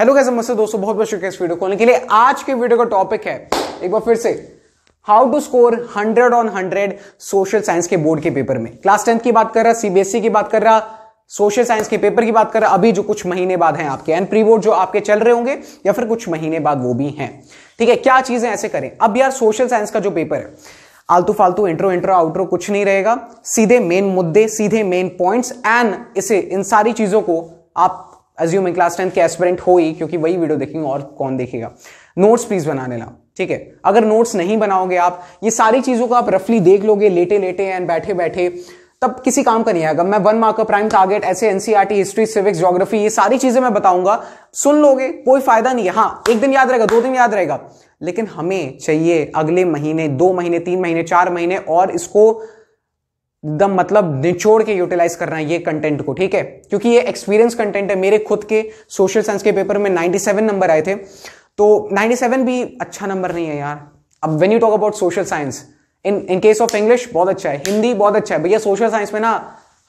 hello कैसे मस्त दोस्तों बहुत बहुत शुक्रिया इस वीडियो खोलने के लिए आज के वीडियो का टॉपिक है एक बार फिर से how to score 100 on 100 social science के बोर्ड के पेपर में क्लास टेंथ की बात कर रहा सीबीएसई e की बात कर रहा सोशल साइंस के पेपर की बात कर रहा अभी जो कुछ महीने बाद हैं आपके एंड प्री बोर्ड जो आपके चल रहे होंगे या फिर कुछ महीने बाद वो भी हैं ठीक है क्या चीजें ऐसे करें अब यार सोशल साइंस का जो पेपर है आलतू फालतू इंट्रो इंट्रो आउट्रो कुछ नहीं रहेगा सीधे मेन मुद्दे सीधे मेन पॉइंट्स एंड इसे इन सारी चीजों को आप अज्यूमिंग क्लास टेंथ के एस्पिरेंट हो ही क्योंकि वही वीडियो देखेंगे और कौन देखेगा नोट्स प्लीज बना लेना ठीक है अगर नोट्स नहीं बनाओगे आप ये सारी चीजों को आप रफली देख लोगे लेटे लेटे एंड बैठे बैठे तब किसी काम का नहीं आएगा मैं वन मार्कर प्राइम टारगेट ऐसे एनसीआरटी हिस्ट्री सिविक्स ज्योग्राफी ये सारी चीजें मैं बताऊंगा सुन लोगे कोई फायदा नहीं है हाँ एक दिन याद रहेगा दो दिन याद रहेगा लेकिन हमें चाहिए अगले महीने दो महीने तीन महीने चार महीने और इसको एकदम मतलब निचोड़ के यूटिलाइज करना है ये कंटेंट को ठीक है क्योंकि ये एक्सपीरियंस कंटेंट है मेरे खुद के सोशल साइंस के पेपर में 97 नंबर आए थे तो 97 भी अच्छा नंबर नहीं है यार अब when you talk about social science in in case of English बहुत अच्छा है हिंदी बहुत अच्छा है भैया सोशल साइंस में ना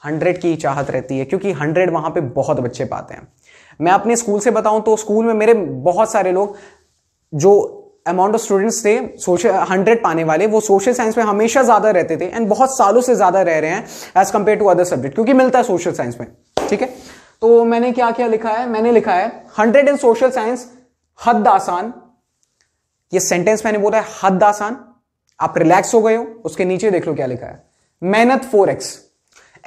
हंड्रेड की चाहत रहती है क्योंकि हंड्रेड वहां पे बहुत बच्चे पाते हैं मैं अपने स्कूल से बताऊं तो स्कूल में मेरे बहुत सारे लोग जो अमाउंट ऑफ स्टूडेंट्स थे सोशल हंड्रेड पाने वाले वो सोशल साइंस में हमेशा ज़्यादा रहते थे एंड बहुत सालों से ज़्यादा रह रहे हैं as compared to other subject क्योंकि मिलता है सोशल साइंस में ठीक है तो मैंने क्या क्या लिखा है मैंने लिखा है हंड्रेड इन सोशल साइंस हद आसान ये सेंटेंस मैंने बोला है हद आसान आप रिलैक्स हो गए हो उसके नीचे देख लो क्या लिखा है मेहनत four X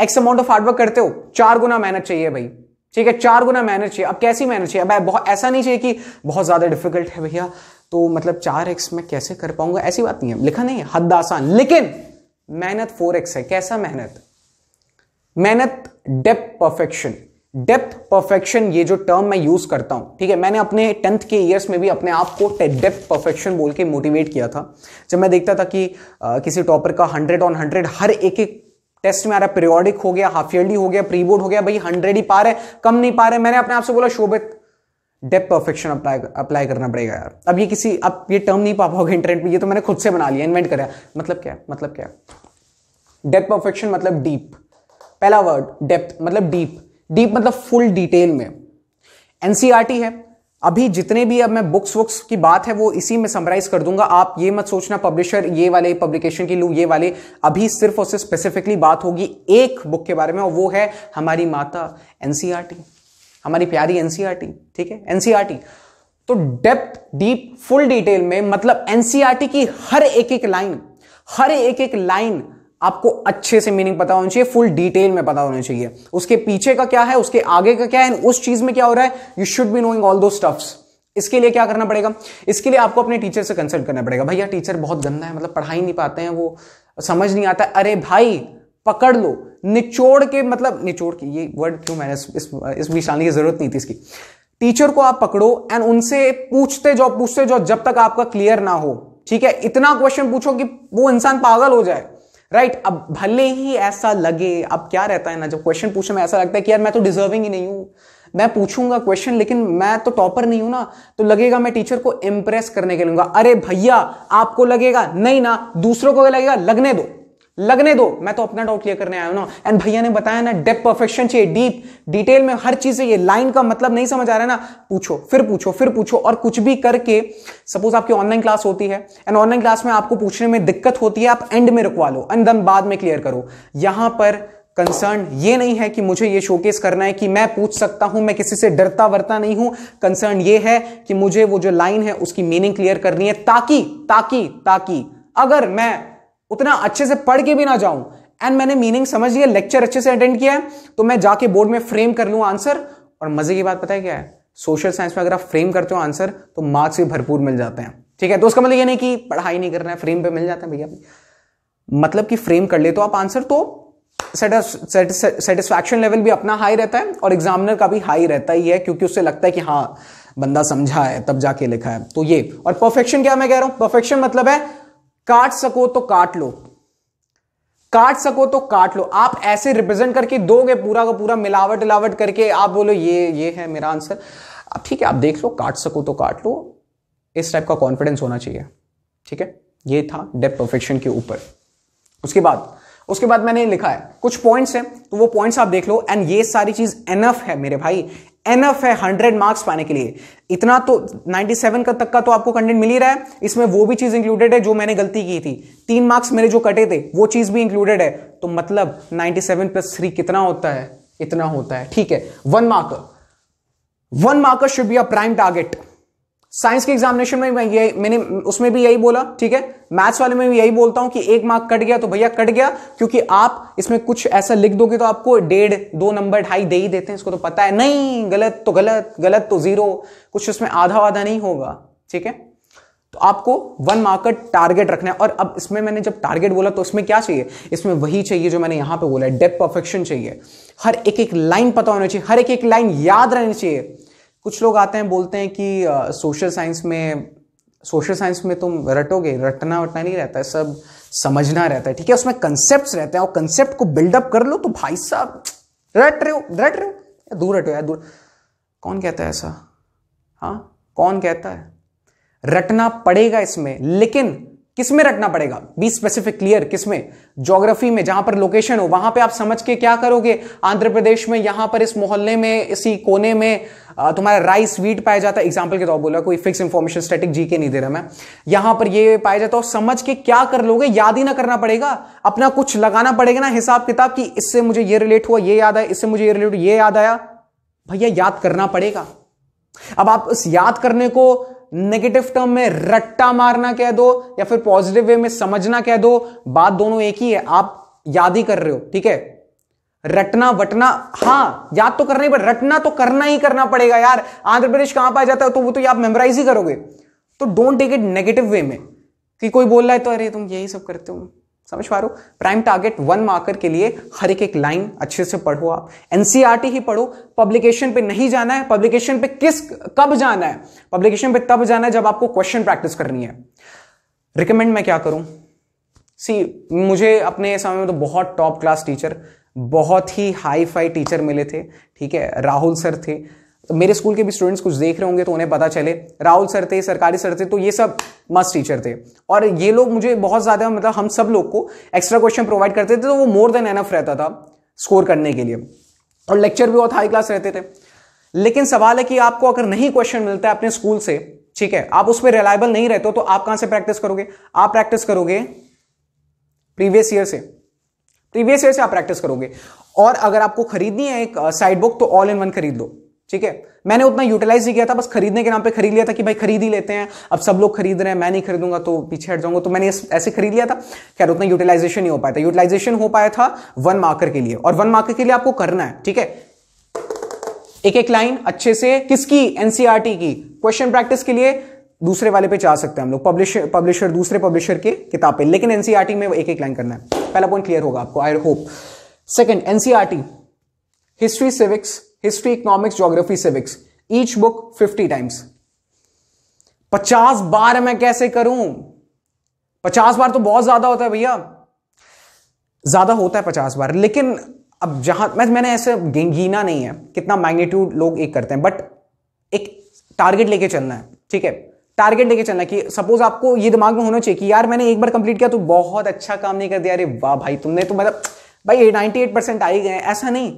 X amount of hard work करते हो चार गुना मेहनत चाहिए भाई ठीक है चार गुना मेहनत चाहिए अब कैसी मेहनत चाहिए अब ऐसा नहीं चाहिए कि बहुत ज्यादा डिफिकल्ट है भैया तो मतलब चार एक्स में कैसे कर पाऊंगा ऐसी बात नहीं है लिखा नहीं है हद आसान लेकिन मेहनत फोर एक्स है कैसा मेहनत मेहनत डेप्थ परफेक्शन डेप्थ परफेक्शन ये जो टर्म मैं यूज करता हूं ठीक है मैंने अपने टेंथ के ईयर्स में भी अपने आप को डेप्थ परफेक्शन बोल के मोटिवेट किया था जब मैं देखता था कि आ, किसी टॉपर का हंड्रेड ऑन हंड्रेड हर एक एक टेस्ट में आ रहा पीरियोडिक हो गया हाफ ईयरली हो गया प्री बोर्ड हो गया भाई हंड्रेड ही पा रहे कम नहीं पा रहे मैंने अपने आपसे बोला Shobhit depth perfection apply apply करना पड़ेगा यार अब ये किसी अब ये टर्म नहीं पा पाओगे इंटरनेट पे ये तो मैंने खुद से बना लिया इन्वेंट करा मतलब क्या मतलब क्या डेप परफेक्शन मतलब डीप पहला वर्ड डेप्थ मतलब डीप डीप मतलब फुल डिटेल में एनसीईआरटी e है अभी जितने भी अब मैं बुक्स वुक्स की बात है वो इसी में समराइज कर दूंगा आप ये मत सोचना पब्लिशर ये वाले पब्लिकेशन की लू ये वाले अभी सिर्फ उससे स्पेसिफिकली बात होगी एक बुक के बारे में और वो है हमारी माता एनसीईआरटी हमारी प्यारी एनसीआरटी e ठीक है एनसीआरटी e तो डेप्थ डीप फुल डिटेल में मतलब एनसीआरटी e की हर एक एक लाइन हर एक एक लाइन आपको अच्छे से मीनिंग पता होना चाहिए फुल डिटेल में पता होना चाहिए उसके पीछे का क्या है उसके आगे का क्या है उस चीज में क्या हो रहा है you should be knowing all those stuffs इसके लिए क्या करना पड़ेगा इसके लिए आपको अपने टीचर से कंसल्ट करना पड़ेगा भैया टीचर बहुत गंदा है मतलब पढ़ा ही नहीं पाते हैं वो समझ नहीं आता अरे भाई पकड़ लो निचोड़ के मतलब निचोड़ के ये वर्ड क्यों मैंने इस इस निशानी की जरूरत नहीं थी इसकी टीचर को आप पकड़ो एंड उनसे पूछते जाओ पूछते जाओ जब तक आपका क्लियर ना हो ठीक है इतना क्वेश्चन पूछो कि वो इंसान पागल हो जाए राइट right, अब भले ही ऐसा लगे अब क्या रहता है ना जब क्वेश्चन पूछे में ऐसा लगता है कि यार मैं तो डिजर्विंग ही नहीं हूं मैं पूछूंगा क्वेश्चन लेकिन मैं तो टॉपर नहीं हूं ना तो लगेगा मैं टीचर को इंप्रेस करने के लूंगा अरे भैया आपको लगेगा नहीं ना दूसरों को लगेगा लगने दो लगने दो मैं तो अपना डाउट क्लियर करने आया हूं ना एंड भैया ने बताया ना डेप परफेक्शन चाहिए डीप डिटेल में हर चीज ये लाइन का मतलब नहीं समझ आ रहा है ना पूछो फिर पूछो फिर पूछो और कुछ भी करके सपोज आपकी ऑनलाइन क्लास होती है एंड ऑनलाइन क्लास में आपको पूछने में दिक्कत होती है आप एंड में रुकवा लो एंड देन बाद में क्लियर करो यहां पर कंसर्न ये नहीं है कि मुझे ये शोकेस करना है कि मैं पूछ सकता हूं मैं किसी से डरता वरता नहीं हूं कंसर्न ये है कि मुझे वो जो लाइन है उसकी मीनिंग क्लियर करनी है ताकि ताकि ताकि अगर मैं उतना अच्छे से पढ़ के भी ना जाऊं एंड मैंने मीनिंग समझ लिया लेक्चर अच्छे से अटेंड किया है तो मैं जाके बोर्ड में फ्रेम कर लू आंसर और मजे की बात पता है क्या है सोशल साइंस में अगर आप फ्रेम करते हो आंसर तो मार्क्स भी भरपूर मिल जाते हैं ठीक है तो उसका मतलब ये नहीं कि पढ़ाई नहीं करना है फ्रेम पे मिल जाता है भैया मतलब कि फ्रेम कर ले तो आप आंसर तो सेटिस्फैक्शन लेवल भी अपना हाई रहता है और एग्जामिनर का भी हाई रहता ही है क्योंकि उससे लगता है कि हाँ बंदा समझा है तब जाके लिखा है तो ये और परफेक्शन क्या मैं कह रहा हूं परफेक्शन मतलब है काट सको तो काट लो काट सको तो काट लो आप ऐसे रिप्रेजेंट करके दोगे पूरा का पूरा मिलावट मिलावट करके आप बोलो ये ये है मेरा आंसर अब ठीक है आप देख लो काट सको तो काट लो इस टाइप का कॉन्फिडेंस होना चाहिए ठीक है ये था डेप परफेक्शन के ऊपर उसके बाद उसके बाद मैंने लिखा है कुछ पॉइंट्स हैं तो वो पॉइंट्स आप देख लो एंड ये सारी चीज एनफ है मेरे भाई एनफ है हंड्रेड मार्क्स पाने के लिए इतना तो 97 का तक का तो आपको कंटेंट मिल ही रहा है इसमें वो भी चीज इंक्लूडेड है जो मैंने गलती की थी तीन मार्क्स मेरे जो कटे थे वो चीज भी इंक्लूडेड है तो मतलब 97 प्लस थ्री कितना होता है इतना होता है ठीक है one marker one marker should be a prime target science के एग्जामिनेशन में मैं यही मैंने उसमें भी यही बोला ठीक है मैथ्स वाले में भी यही बोलता हूं कि एक मार्क कट गया तो भैया कट गया क्योंकि आप इसमें कुछ ऐसा लिख दोगे तो आपको डेढ़ दो नंबर ढाई दे ही देते हैं इसको तो पता है नहीं गलत तो गलत गलत तो जीरो कुछ उसमें आधा वाधा नहीं होगा ठीक है तो आपको वन मार्क का टारगेट रखना है और अब इसमें मैंने जब टारगेट बोला तो इसमें क्या चाहिए इसमें वही चाहिए जो मैंने यहां पे बोला है डेप परफेक्शन चाहिए हर एक एक लाइन पता होना चाहिए हर एक एक लाइन याद रहनी चाहिए कुछ लोग आते हैं बोलते हैं कि सोशल साइंस में सोशल साइंस में तुम रटोगे रटना वटना नहीं रहता है सब समझना रहता है ठीक है उसमें कंसेप्ट रहते हैं और कंसेप्ट को बिल्डअप कर लो तो भाई साहब रट रहे हो रट रहे हो या दूर रटो या दूर कौन कहता है ऐसा हाँ कौन कहता है रटना पड़ेगा इसमें लेकिन किस में रखना पड़ेगा बी स्पेसिफिक क्लियर किसमें ज्योग्राफी में जहां पर लोकेशन हो वहां पे आप समझ के क्या करोगे आंध्र प्रदेश में यहां पर इस मोहल्ले में इसी कोने में तुम्हारा राइस वीट पाया जाता है एग्जाम्पल के तौर बोला कोई फिक्स इंफॉर्मेशन स्टैटिक जी के नहीं दे रहा मैं यहां पर ये पाया जाता है समझ के क्या कर लोगे याद ही ना करना पड़ेगा अपना कुछ लगाना पड़ेगा ना हिसाब किताब की इससे मुझे ये रिलेट हुआ ये याद आया इससे मुझे ये रिलेट ये याद आया भैया याद करना पड़ेगा अब आप इस याद करने को नेगेटिव टर्म में रट्टा मारना कह दो या फिर पॉजिटिव वे में समझना कह दो बात दोनों एक ही है आप याद ही कर रहे हो ठीक है रटना वटना हाँ याद तो करना ही पड़े रटना तो करना ही करना पड़ेगा यार आंध्र प्रदेश कहां पाया जाता है तो वो तो आप मेमोराइज ही करोगे तो don't take it negative way में कि कोई बोल रहा है तो अरे तुम यही सब करते हो समझ पा रहे हो प्राइम टारगेट वन मार्कर के लिए हर एक एक लाइन अच्छे से पढ़ो आप एनसीईआरटी e ही पढ़ो पब्लिकेशन पे नहीं जाना है पब्लिकेशन पे किस कब जाना है पब्लिकेशन पे तब जाना है जब आपको क्वेश्चन प्रैक्टिस करनी है रिकमेंड मैं क्या करूं सी मुझे अपने समय में तो बहुत टॉप क्लास टीचर बहुत ही हाई फाई टीचर मिले थे ठीक है राहुल सर थे मेरे स्कूल के भी स्टूडेंट्स कुछ देख रहे होंगे तो उन्हें पता चले राहुल सर थे सरकारी सर थे तो ये सब मस्त टीचर थे और ये लोग मुझे बहुत ज़्यादा मतलब हम सब लोग को एक्स्ट्रा क्वेश्चन प्रोवाइड करते थे तो वो मोर देन एनफ रहता था स्कोर करने के लिए और लेक्चर भी बहुत हाई क्लास रहते थे लेकिन सवाल है कि आपको अगर नहीं क्वेश्चन मिलता है अपने स्कूल से ठीक है आप उस पर रिलायबल नहीं रहते हो तो आप कहां से प्रैक्टिस करोगे आप प्रैक्टिस करोगे प्रीवियस ईयर से प्रीवियस ईयर से आप प्रैक्टिस करोगे और अगर आपको खरीदनी है एक साइड uh, बुक तो ऑल इन वन खरीद लो ठीक है मैंने उतना यूटिलाइज ही किया था बस खरीदने के नाम पे खरीद लिया था कि भाई खरीद ही लेते हैं अब सब लोग खरीद रहे हैं मैं नहीं खरीदूंगा तो पीछे हट जाऊंगा तो मैंने ऐसे खरीद लिया था खैर उतना यूटिलाइजेशन नहीं हो पाया था यूटिलाइजेशन हो पाया था वन मार्कर के लिए और वन मार्कर के लिए आपको करना है ठीक है एक एक लाइन अच्छे से किसकी एनसीआरटी e की क्वेश्चन प्रैक्टिस के लिए दूसरे वाले पे जा सकते हैं हम लोग पब्लिशर पब्लिशर दूसरे पब्लिशर के किताब पे लेकिन एनसीआरटी e में एक एक लाइन करना है पहला पॉइंट क्लियर होगा आपको I hope second NCERT history civics history economics geography civics each book fifty times पचास बार मैं कैसे करूं पचास बार तो बहुत ज्यादा होता है भैया ज्यादा होता है पचास बार लेकिन अब जहां मैं मैंने ऐसे गिना नहीं है कितना मैग्नीट्यूड लोग एक करते हैं बट एक टारगेट लेके चलना है ठीक है टारगेट लेके चलना कि सपोज आपको ये दिमाग में होना चाहिए कि यार मैंने एक बार कंप्लीट किया तो बहुत अच्छा काम नहीं कर दिया अरे वाह भाई तुमने तो मतलब भाई 98 परसेंट आई गए ऐसा नहीं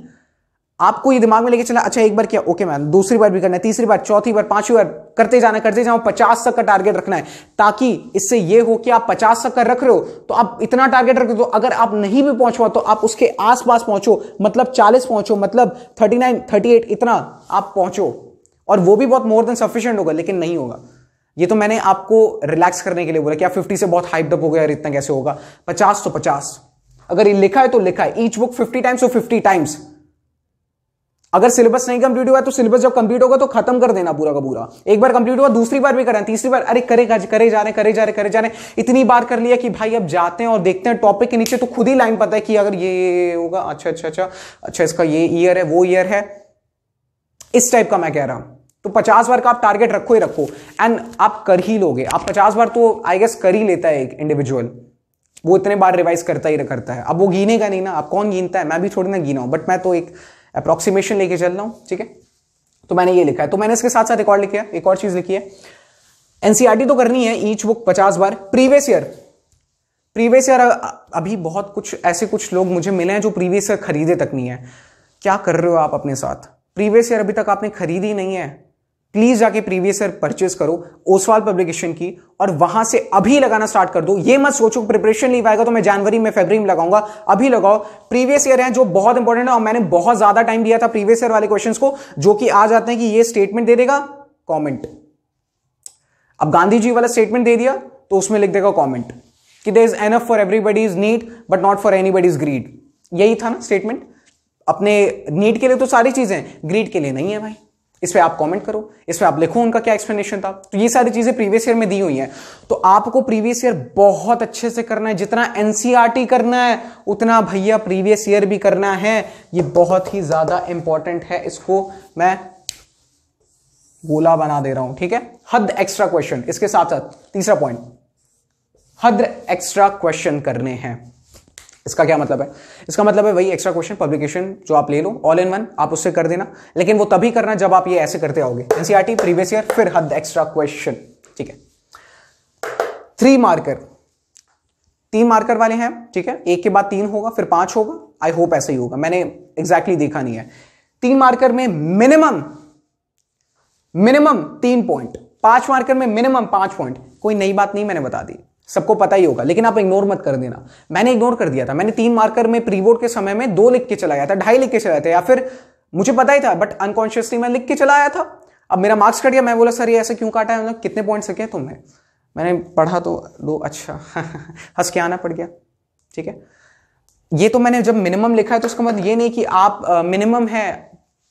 आपको ये दिमाग में लेके चला अच्छा एक बार किया ओके मैम दूसरी बार भी करना है तीसरी बार चौथी बार पांचवी बार करते जाना करते जाओ पचास तक का टारगेट रखना है ताकि इससे ये हो कि आप पचास तक का रख रहे हो तो आप इतना टारगेट रख रहे हो तो अगर आप नहीं भी पहुंच पाओ तो आप उसके आसपास पहुंचो मतलब चालीस पहुंचो मतलब थर्टी नाइन थर्टी एट इतना आप पहुंचो और वो भी बहुत मोर देन सफिशियंट होगा लेकिन नहीं होगा ये तो मैंने आपको रिलैक्स करने के लिए बोला कि आप फिफ्टी से बहुत हाइप डप हो गया इतना कैसे होगा पचास तो पचास अगर ये लिखा है तो लिखा है ईच बुक फिफ्टी टाइम्स और फिफ्टी टाइम्स अगर सिलेबस नहीं कंप्लीट हुआ तो सिलेबस जब कंप्लीट होगा तो खत्म कर देना पूरा का पूरा एक बार कंप्लीट हुआ दूसरी बार भी करें तीसरी बार अरे करे करे जा रहे करे जा रहे करे जा रहे इतनी बार कर लिया कि भाई अब जाते हैं और देखते हैं टॉपिक के नीचे तो खुद ही लाइन पता है कि अगर ये होगा अच्छा अच्छा अच्छा अच्छा इसका ये ईयर है वो ईयर है इस टाइप का मैं कह रहा हूं तो पचास बार का आप टारगेट रखो ही रखो एंड आप कर ही लोगे आप पचास बार तो आई गेस कर ही लेता है एक इंडिविजुअल वो इतने बार रिवाइज करता ही करता है अब वो गिनेगा नहीं ना अब कौन गिनता है मैं भी थोड़ी ना गिना हूं बट मैं तो एक अप्रोक्सीमेशन लेके चल रहा हूं ठीक है तो मैंने ये लिखा है तो मैंने इसके साथ साथ एक और लिखा है एक और चीज लिखी है एनसीआरटी e तो करनी है ईच बुक पचास बार प्रीवियस ईयर प्रीवियस ईयर अभी बहुत कुछ ऐसे कुछ लोग मुझे मिले हैं जो प्रीवियस ईयर खरीदे तक नहीं है क्या कर रहे हो आप अपने साथ प्रीवियस ईयर अभी तक आपने खरीदी नहीं है प्लीज जाके प्रीवियस ईयर परचेस करो ओसवाल पब्लिकेशन की और वहां से अभी लगाना स्टार्ट कर दो ये मत सोचो प्रिपरेशन नहीं पाएगा तो मैं जनवरी में फेबरी में लगाऊंगा अभी लगाओ प्रीवियस ईयर है जो बहुत इंपॉर्टेंट है और मैंने बहुत ज्यादा टाइम दिया था प्रीवियस ईयर वाले क्वेश्चन को जो कि आ जाते हैं कि ये स्टेटमेंट दे देगा कॉमेंट अब गांधी जी वाला स्टेटमेंट दे दिया तो उसमें लिख देगा कॉमेंट कि there is enough for everybody is need but not for any is greed यही था ना स्टेटमेंट अपने नीट के लिए तो सारी चीजें ग्रीड के लिए नहीं है भाई इस पर आप कमेंट करो इस पर आप लिखो उनका क्या एक्सप्लेनेशन था तो ये सारी चीजें प्रीवियस ईयर में दी हुई हैं तो आपको प्रीवियस ईयर बहुत अच्छे से करना है जितना एनसीईआरटी e करना है उतना भैया प्रीवियस ईयर भी करना है ये बहुत ही ज्यादा इंपॉर्टेंट है इसको मैं गोला बना दे रहा हूं ठीक है हद एक्स्ट्रा क्वेश्चन इसके साथ साथ तीसरा पॉइंट हद एक्स्ट्रा क्वेश्चन करने हैं इसका क्या मतलब है इसका मतलब है वही एक्स्ट्रा क्वेश्चन पब्लिकेशन जो आप ले लो ऑल इन वन आप उससे कर देना लेकिन वो तभी करना जब आप ये ऐसे करते आओगे एनसीआरटी प्रीवियस ईयर फिर हद एक्स्ट्रा क्वेश्चन ठीक है थ्री मार्कर तीन मार्कर वाले हैं ठीक है एक के बाद तीन होगा फिर पांच होगा आई होप ऐसा ही होगा मैंने एग्जैक्टली exactly देखा नहीं है तीन मार्कर में मिनिमम मिनिमम तीन पॉइंट पांच मार्कर में मिनिमम पांच पॉइंट कोई नई बात नहीं मैंने बता दी सबको पता ही होगा लेकिन आप इग्नोर मत कर देना मैंने इग्नोर कर दिया था मैंने तीन मार्कर में प्री बोर्ड के समय में दो लिख के चलाया था ढाई लिख के चलाया था या फिर मुझे पता ही था बट अनकॉन्शियसली मैं लिख के चला आया था अब मेरा मार्क्स कट गया मैं बोला सर ये ऐसे क्यों काटा है कितने पॉइंट सके तुम्हें मैंने पढ़ा तो दो अच्छा हंस के आना पड़ गया ठीक है ये तो मैंने जब मिनिमम लिखा है तो उसका मतलब ये नहीं कि आप मिनिमम है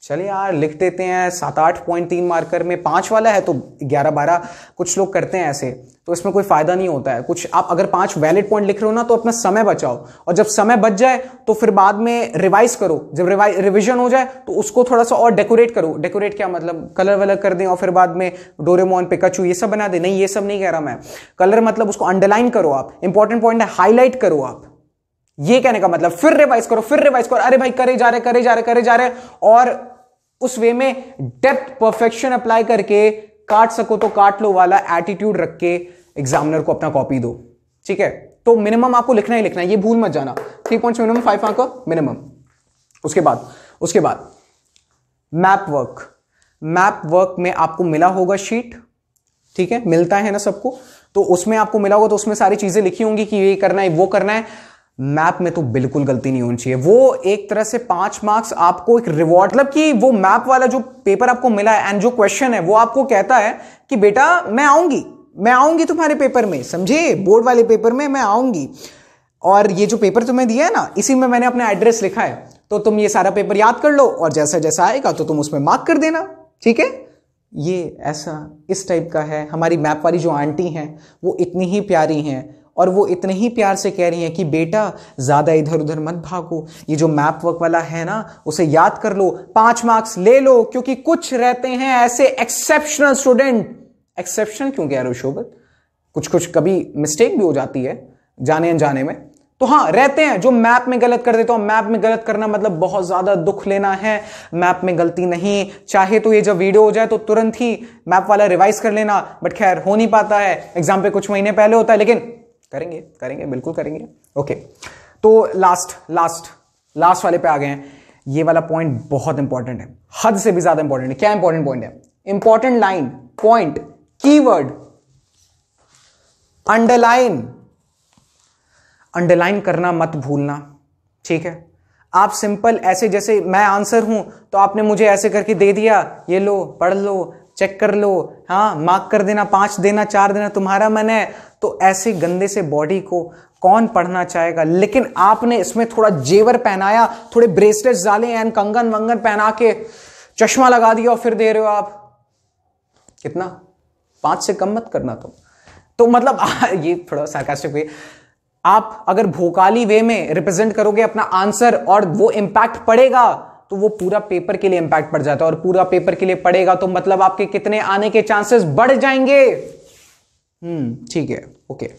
चलिए यार लिख देते हैं सात आठ पॉइंट तीन मार्कर में पांच वाला है तो ग्यारह बारह कुछ लोग करते हैं ऐसे तो इसमें कोई फायदा नहीं होता है कुछ आप अगर पांच वैलिड पॉइंट लिख रहे हो ना तो अपना समय बचाओ और जब समय बच जाए तो फिर बाद में रिवाइज करो जब रिविजन हो जाए तो उसको थोड़ा सा और डेकोरेट करो डेकोरेट क्या मतलब कलर वलर कर दें और फिर बाद में डोरेमोन पिकाचू ये सब बना दें नहीं ये सब नहीं कह रहा मैं कलर मतलब उसको अंडरलाइन करो आप इंपॉर्टेंट पॉइंट है हाईलाइट करो आप ये कहने का मतलब फिर रिवाइज करो फिर रिवाइज करो अरे भाई करे जा रहे करे जा रहे करे जा रहे और उस वे में डेप्थ परफेक्शन अप्लाई करके काट सको तो काट लो वाला एटीट्यूड रख के एग्जामिनर को अपना कॉपी दो ठीक है तो मिनिमम आपको लिखना ही लिखना है ये भूल मत जाना थ्री पॉइंट मिनिमम फाइव आपका मिनिमम उसके बाद उसके बाद मैप वर्क मैप वर्क में आपको मिला होगा शीट ठीक है मिलता है ना सबको तो उसमें आपको मिला होगा तो उसमें सारी चीजें लिखी होंगी कि ये करना है वो करना है मैप में तो बिल्कुल गलती नहीं होनी चाहिए वो एक तरह से पांच मार्क्स आपको एक रिवॉर्ड मतलब कि वो मैप वाला जो पेपर आपको मिला है एंड जो क्वेश्चन है वो आपको कहता है कि बेटा मैं आऊंगी मैं आऊंगी तुम्हारे पेपर में समझे बोर्ड वाले पेपर में मैं आऊंगी और ये जो पेपर तुम्हें दिया है ना इसी में मैंने अपना एड्रेस लिखा है तो तुम ये सारा पेपर याद कर लो और जैसा जैसा आएगा तो तुम उसमें मार्क कर देना ठीक है ये ऐसा इस टाइप का है हमारी मैप वाली जो आंटी हैं वो इतनी ही प्यारी हैं और वो इतने ही प्यार से कह रही हैं कि बेटा ज़्यादा इधर उधर मत भागो ये जो मैप वर्क वाला है ना उसे याद कर लो पाँच मार्क्स ले लो क्योंकि कुछ रहते हैं ऐसे एक्सेप्शनल स्टूडेंट एक्सेप्शन क्यों कह रहे हो शोभत कुछ कुछ कभी मिस्टेक भी हो जाती है जाने अनजाने में तो हाँ रहते हैं जो मैप में गलत कर देते हो मैप में गलत करना मतलब बहुत ज़्यादा दुख लेना है मैप में गलती नहीं चाहे तो ये जब वीडियो हो जाए तो तुरंत ही मैप वाला रिवाइज कर लेना बट खैर हो नहीं पाता है एग्जाम पे कुछ महीने पहले होता है लेकिन करेंगे करेंगे बिल्कुल करेंगे ओके तो लास्ट लास्ट लास्ट वाले पे आ गए हैं ये वाला पॉइंट बहुत इंपॉर्टेंट है हद से भी ज्यादा इंपॉर्टेंट है क्या इंपॉर्टेंट पॉइंट है important line point keyword underline underline करना मत भूलना ठीक है आप सिंपल ऐसे जैसे मैं आंसर हूं तो आपने मुझे ऐसे करके दे दिया ये लो पढ़ लो चेक कर लो हाँ मार्क कर देना पांच देना चार देना तुम्हारा मन है तो ऐसे गंदे से बॉडी को कौन पढ़ना चाहेगा लेकिन आपने इसमें थोड़ा जेवर पहनाया थोड़े ब्रेसलेट्स डाले एंड कंगन वंगन पहना के चश्मा लगा दिया और फिर दे रहे हो आप कितना पांच से कम मत करना तुम तो मतलब आ, हाँ, ये थोड़ा सार्कास्टिक हुई आप अगर भोकाली वे में रिप्रेजेंट करोगे अपना आंसर और वो इम्पैक्ट पड़ेगा तो वो पूरा पेपर के लिए इंपैक्ट पड़ जाता है और पूरा पेपर के लिए पड़ेगा तो मतलब आपके कितने आने के चांसेस बढ़ जाएंगे हम्म ठीक है ओके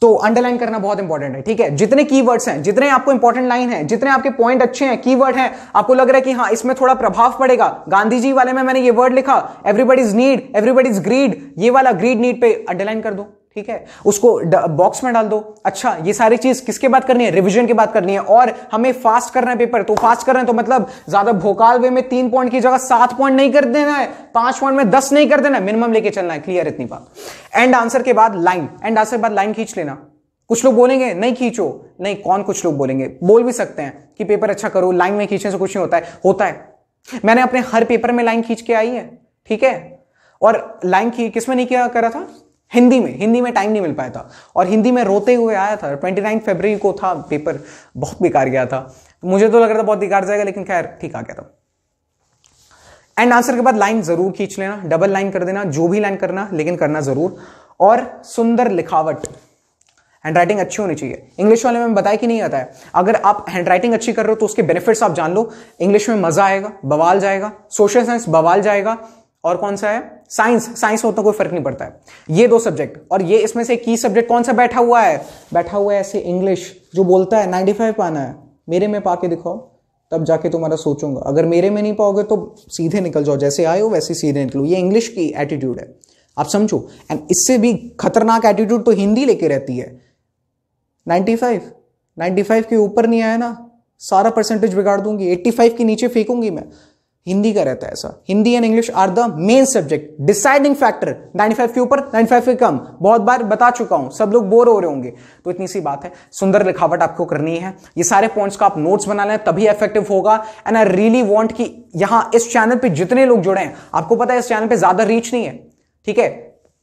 तो अंडरलाइन करना बहुत इंपॉर्टेंट है ठीक है जितने कीवर्ड्स हैं जितने आपको इंपॉर्टेंट लाइन है जितने आपके पॉइंट अच्छे हैं कीवर्ड हैं आपको लग रहा है कि हाँ इसमें थोड़ा प्रभाव पड़ेगा गांधी जी वाले में मैंने ये वर्ड लिखा एवरीबडीज नीड एवरीबडीज ग्रीड ये वाला ग्रीड नीड पे अंडरलाइन कर दो ठीक है उसको बॉक्स में डाल दो अच्छा ये सारी चीज किसके बात करनी है रिविजन की बात करनी है और हमें फास्ट करना है पेपर तो फास्ट करना है तो मतलब ज्यादा भोकाल वे में तीन पॉइंट की जगह सात पॉइंट नहीं कर देना है पांच पॉइंट में दस नहीं कर देना है मिनिमम लेके चलना है क्लियर इतनी बात एंड आंसर के बाद लाइन एंड आंसर के बाद लाइन खींच लेना कुछ लोग बोलेंगे नहीं खींचो नहीं कौन कुछ लोग बोलेंगे बोल भी सकते हैं कि पेपर अच्छा करो लाइन में खींचने से कुछ नहीं होता है होता है मैंने अपने हर पेपर में लाइन खींच के आई है ठीक है और लाइन किसमें नहीं किया करा था हिंदी में हिंदी में टाइम नहीं मिल पाया था और हिंदी में रोते हुए आया था ट्वेंटी नाइन फेबररी को था पेपर बहुत बेकार गया था मुझे तो लग रहा था बहुत बेकार जाएगा लेकिन खैर ठीक आ गया था एंड आंसर के बाद लाइन जरूर खींच लेना डबल लाइन कर देना जो भी लाइन करना लेकिन करना जरूर और सुंदर लिखावट हैंड राइटिंग अच्छी होनी चाहिए इंग्लिश वाले में बताया कि नहीं आता है अगर आप हैंड राइटिंग अच्छी कर रहे हो तो उसके बेनिफिट्स आप जान लो इंग्लिश में मजा आएगा बवाल जाएगा सोशल साइंस बवाल जाएगा और कौन सा है साइंस साइंस में उतना कोई फर्क नहीं पड़ता है ये दो सब्जेक्ट और ये इसमें से की सब्जेक्ट कौन सा बैठा हुआ है बैठा हुआ है ऐसे इंग्लिश जो बोलता है नाइन्टी फाइव पाना है मेरे में पाके दिखाओ तब जाके तुम्हारा सोचूंगा अगर मेरे में नहीं पाओगे तो सीधे निकल जाओ जैसे आए हो वैसे सीधे निकलो ये इंग्लिश की एटीट्यूड है आप समझो एंड इससे भी खतरनाक एटीट्यूड तो हिंदी लेके रहती है 95 95 के ऊपर नहीं आया ना सारा परसेंटेज बिगाड़ दूंगी 85 के नीचे फेंकूंगी मैं हिंदी का रहता है ऐसा Hindi and English are the main subject deciding factor 95 के ऊपर 95 के कम बहुत बार बता चुका हूं सब लोग बोर हो रहे होंगे तो इतनी सी बात है सुंदर लिखावट आपको करनी है ये सारे पॉइंट्स का आप नोट्स बना लें तभी इफेक्टिव होगा एंड आई रियली वॉन्ट कि यहां इस चैनल पर जितने लोग जुड़े हैं आपको पता है इस चैनल पर ज्यादा रीच नहीं है ठीक है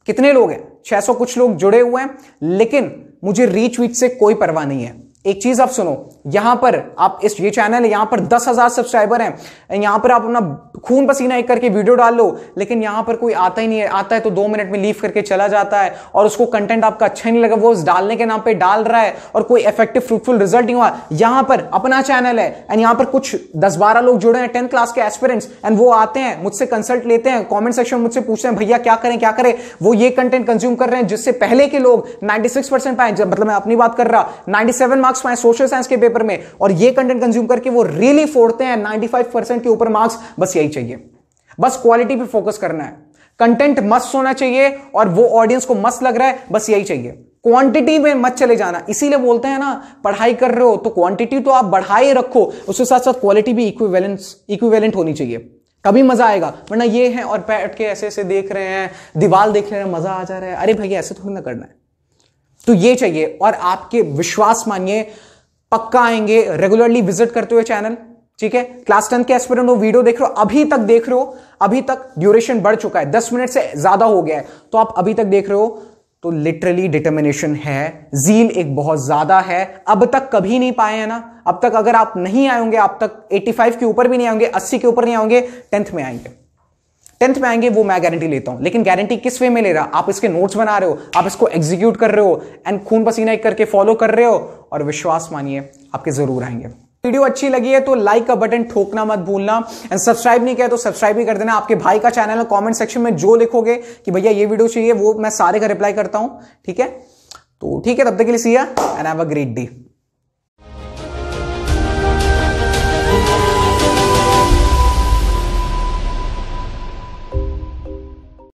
कितने लोग हैं छह कुछ लोग जुड़े हुए हैं लेकिन मुझे रीच वीच से कोई परवाह नहीं है एक चीज आप सुनो यहां पर आप इस ये चैनल है यहां पर दस हजार सब्सक्राइबर हैं यहां पर आप अपना खून पसीना एक करके वीडियो डाल लो लेकिन यहां पर कोई आता ही नहीं है आता है तो दो मिनट में लीव करके चला जाता है और उसको कंटेंट आपका अच्छा नहीं लगा वो डालने के नाम पर डाल रहा है और कोई इफेक्टिव फ्रूटफुल रिजल्ट नहीं हुआ यहां पर अपना चैनल है एंड यहां पर कुछ दस बारह लोग जुड़े हैं टेंथ क्लास के एस्पिरेंट्स एंड वो आते हैं मुझसे कंसल्ट लेते हैं कॉमेंट सेक्शन में मुझसे पूछते हैं भैया क्या करें क्या करें वो ये कंटेंट कंज्यूम कर रहे हैं जिससे पहले के लोग नाइन्टी सिक्स परसेंट पाए मतलब मैं अपनी बात कर रहा नाइन्टी सेवन मार्क्स पाए सोशल साइंस के पेपर पेपर में और ये कंटेंट कंज्यूम करके वो रियली फोड़ते हैं 95 परसेंट के ऊपर मार्क्स बस यही चाहिए बस क्वालिटी पे फोकस करना है कंटेंट मस्त होना चाहिए और वो ऑडियंस को मस्त लग रहा है बस यही चाहिए क्वांटिटी में मत चले जाना इसीलिए बोलते हैं ना पढ़ाई कर रहे हो तो क्वांटिटी तो आप बढ़ाए रखो उसके साथ साथ क्वालिटी भी इक्विवेलेंस इक्विवेलेंट होनी चाहिए कभी मजा आएगा वरना ये है और बैठ के ऐसे ऐसे देख रहे हैं दीवार देख रहे हैं मजा आ जा रहा है अरे भैया ऐसे थोड़ी ना करना है तो ये चाहिए और आपके विश्वास मानिए पक्का आएंगे रेगुलरली विजिट करते हुए चैनल ठीक है क्लास टेंथ के एस्पिरेंट हो वीडियो देख रहे हो अभी तक देख रहे हो अभी तक ड्यूरेशन बढ़ चुका है दस मिनट से ज्यादा हो गया है तो आप अभी तक देख रहे हो तो लिटरली डिटर्मिनेशन है जील एक बहुत ज्यादा है अब तक कभी नहीं पाए हैं ना अब तक अगर आप नहीं आएंगे आप तक 85 के ऊपर भी नहीं आएंगे 80 के ऊपर नहीं आएंगे टेंथ में आएंगे टेंथ में आएंगे वो मैं गारंटी लेता हूं लेकिन गारंटी किस वे में ले रहा आप इसके नोट्स बना रहे हो आप इसको एग्जीक्यूट कर रहे हो एंड खून पसीना एक करके फॉलो कर रहे हो और विश्वास मानिए आपके जरूर आएंगे वीडियो अच्छी लगी है तो लाइक का बटन ठोकना मत भूलना एंड सब्सक्राइब नहीं किया तो सब्सक्राइब भी कर देना आपके भाई का चैनल है कमेंट सेक्शन में जो लिखोगे कि भैया ये वीडियो चाहिए वो मैं सारे का रिप्लाई करता हूं ठीक है तो ठीक है तब तक के लिए see ya and have a great day